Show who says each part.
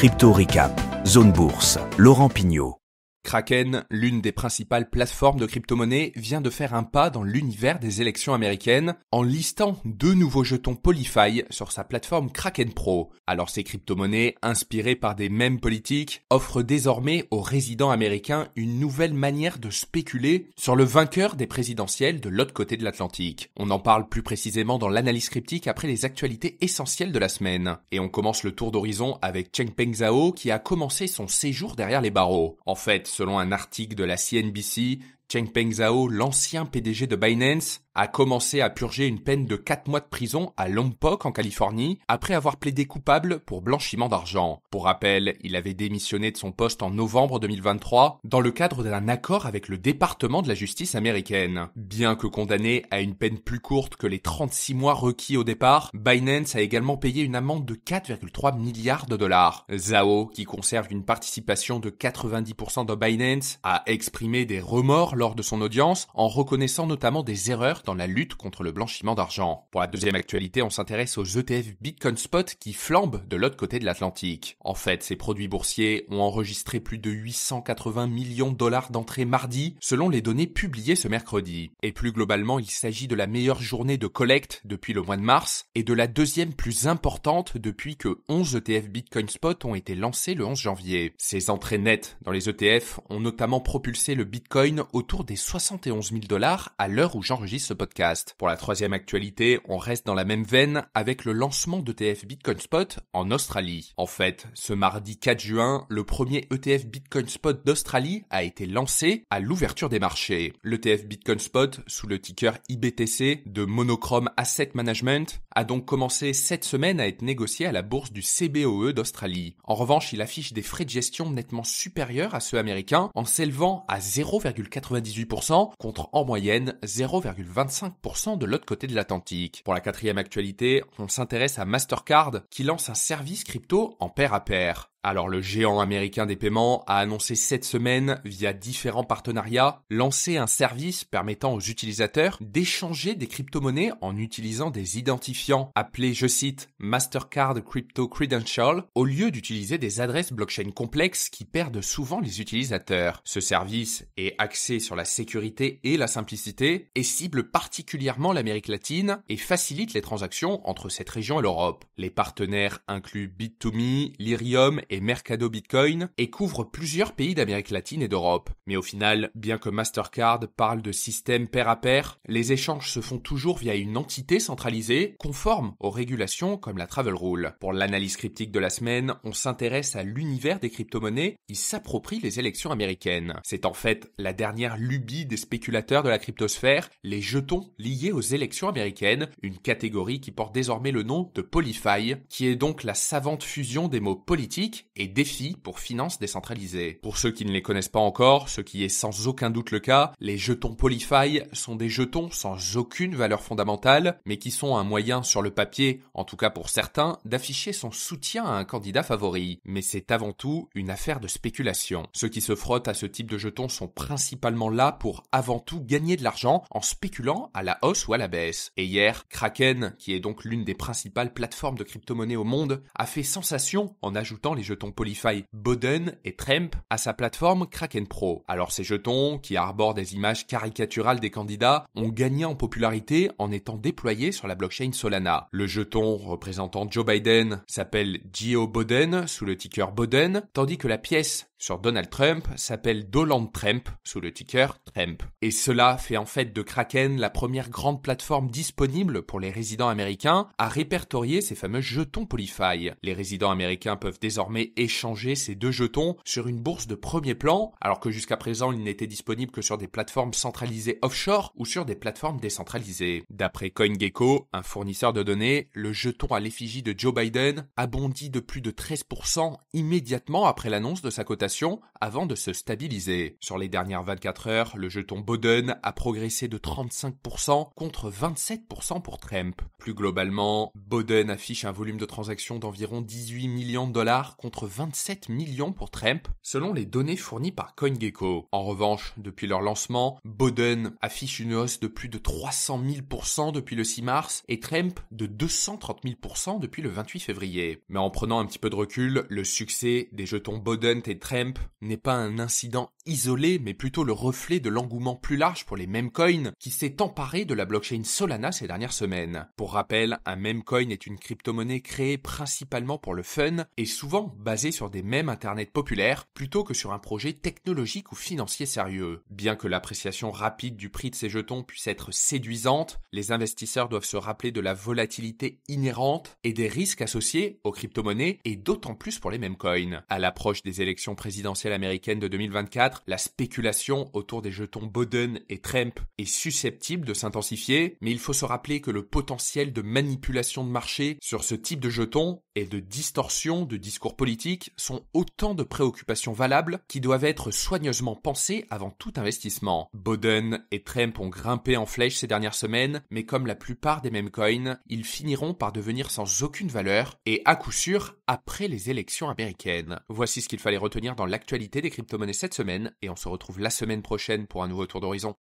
Speaker 1: Crypto Recap, Zone Bourse, Laurent Pignot. Kraken, l'une des principales plateformes de crypto-monnaie, vient de faire un pas dans l'univers des élections américaines en listant deux nouveaux jetons Polify sur sa plateforme Kraken Pro. Alors ces crypto-monnaies, inspirées par des mêmes politiques, offrent désormais aux résidents américains une nouvelle manière de spéculer sur le vainqueur des présidentielles de l'autre côté de l'Atlantique. On en parle plus précisément dans l'analyse cryptique après les actualités essentielles de la semaine. Et on commence le tour d'horizon avec Chengpeng Zhao qui a commencé son séjour derrière les barreaux. En fait, Selon un article de la CNBC, Peng Zhao, l'ancien PDG de Binance, a commencé à purger une peine de 4 mois de prison à Lompoc en Californie après avoir plaidé coupable pour blanchiment d'argent. Pour rappel, il avait démissionné de son poste en novembre 2023 dans le cadre d'un accord avec le département de la justice américaine. Bien que condamné à une peine plus courte que les 36 mois requis au départ, Binance a également payé une amende de 4,3 milliards de dollars. Zhao, qui conserve une participation de 90% de Binance, a exprimé des remords lors de son audience en reconnaissant notamment des erreurs dans la lutte contre le blanchiment d'argent. Pour la deuxième actualité, on s'intéresse aux ETF Bitcoin Spot qui flambent de l'autre côté de l'Atlantique. En fait, ces produits boursiers ont enregistré plus de 880 millions de dollars d'entrées mardi selon les données publiées ce mercredi. Et plus globalement, il s'agit de la meilleure journée de collecte depuis le mois de mars et de la deuxième plus importante depuis que 11 ETF Bitcoin Spot ont été lancés le 11 janvier. Ces entrées nettes dans les ETF ont notamment propulsé le Bitcoin autour des 71 dollars à l'heure où j'enregistre ce podcast. Pour la troisième actualité, on reste dans la même veine avec le lancement d'ETF Bitcoin Spot en Australie. En fait, ce mardi 4 juin, le premier ETF Bitcoin Spot d'Australie a été lancé à l'ouverture des marchés. L'ETF Bitcoin Spot, sous le ticker IBTC de Monochrome Asset Management, a donc commencé cette semaine à être négocié à la bourse du CBOE d'Australie. En revanche, il affiche des frais de gestion nettement supérieurs à ceux américains en s'élevant à 0,99 18% contre en moyenne 0,25% de l'autre côté de l'Atlantique. Pour la quatrième actualité, on s'intéresse à Mastercard qui lance un service crypto en pair à pair. Alors le géant américain des paiements a annoncé cette semaine, via différents partenariats, lancer un service permettant aux utilisateurs d'échanger des crypto-monnaies en utilisant des identifiants appelés, je cite, Mastercard Crypto Credential, au lieu d'utiliser des adresses blockchain complexes qui perdent souvent les utilisateurs. Ce service est axé sur la sécurité et la simplicité et cible particulièrement l'Amérique latine et facilite les transactions entre cette région et l'Europe. Les partenaires incluent Bit2Me, Lyrium et Mercado Bitcoin et couvre plusieurs pays d'Amérique latine et d'Europe. Mais au final, bien que Mastercard parle de système pair à pair, les échanges se font toujours via une entité centralisée, conforme aux régulations comme la Travel Rule. Pour l'analyse cryptique de la semaine, on s'intéresse à l'univers des crypto-monnaies qui s'approprie les élections américaines. C'est en fait la dernière lubie des spéculateurs de la cryptosphère, les jetons liés aux élections américaines, une catégorie qui porte désormais le nom de Polify, qui est donc la savante fusion des mots politiques et Défis pour finances décentralisées. Pour ceux qui ne les connaissent pas encore, ce qui est sans aucun doute le cas, les jetons Polify sont des jetons sans aucune valeur fondamentale, mais qui sont un moyen sur le papier, en tout cas pour certains, d'afficher son soutien à un candidat favori. Mais c'est avant tout une affaire de spéculation. Ceux qui se frottent à ce type de jetons sont principalement là pour avant tout gagner de l'argent en spéculant à la hausse ou à la baisse. Et hier, Kraken, qui est donc l'une des principales plateformes de crypto-monnaie au monde, a fait sensation en ajoutant les jetons Polyfy Boden et Tremp à sa plateforme Kraken Pro. Alors ces jetons, qui arborent des images caricaturales des candidats, ont gagné en popularité en étant déployés sur la blockchain Solana. Le jeton représentant Joe Biden s'appelle Geo Boden sous le ticker Boden, tandis que la pièce sur Donald Trump s'appelle Doland Trump sous le ticker Trump. Et cela fait en fait de Kraken la première grande plateforme disponible pour les résidents américains à répertorier ces fameux jetons Polify. Les résidents américains peuvent désormais échanger ces deux jetons sur une bourse de premier plan, alors que jusqu'à présent ils n'étaient disponibles que sur des plateformes centralisées offshore ou sur des plateformes décentralisées. D'après CoinGecko, un fournisseur de données, le jeton à l'effigie de Joe Biden a bondi de plus de 13% immédiatement après l'annonce de sa cotation avant de se stabiliser. Sur les dernières 24 heures, le jeton Boden a progressé de 35% contre 27% pour Trump. Plus globalement, Boden affiche un volume de transactions d'environ 18 millions de dollars contre 27 millions pour Trump, selon les données fournies par CoinGecko. En revanche, depuis leur lancement, Boden affiche une hausse de plus de 300 000% depuis le 6 mars et Trump de 230 000% depuis le 28 février. Mais en prenant un petit peu de recul, le succès des jetons Boden et Trump n'est pas un incident isolé, mais plutôt le reflet de l'engouement plus large pour les mêmes coins qui s'est emparé de la blockchain Solana ces dernières semaines. Pour rappel, un même coin est une crypto-monnaie créée principalement pour le fun et souvent basée sur des mêmes internet populaires plutôt que sur un projet technologique ou financier sérieux. Bien que l'appréciation rapide du prix de ces jetons puisse être séduisante, les investisseurs doivent se rappeler de la volatilité inhérente et des risques associés aux crypto-monnaies et d'autant plus pour les mêmes coins. À l'approche des élections présidentielles américaines de 2024, la spéculation autour des jetons Boden et Tremp est susceptible de s'intensifier, mais il faut se rappeler que le potentiel de manipulation de marché sur ce type de jetons et de distorsion de discours politiques sont autant de préoccupations valables qui doivent être soigneusement pensées avant tout investissement. Bowden et Trump ont grimpé en flèche ces dernières semaines, mais comme la plupart des mêmes coins, ils finiront par devenir sans aucune valeur et à coup sûr après les élections américaines. Voici ce qu'il fallait retenir dans l'actualité des crypto-monnaies cette semaine et on se retrouve la semaine prochaine pour un nouveau tour d'horizon.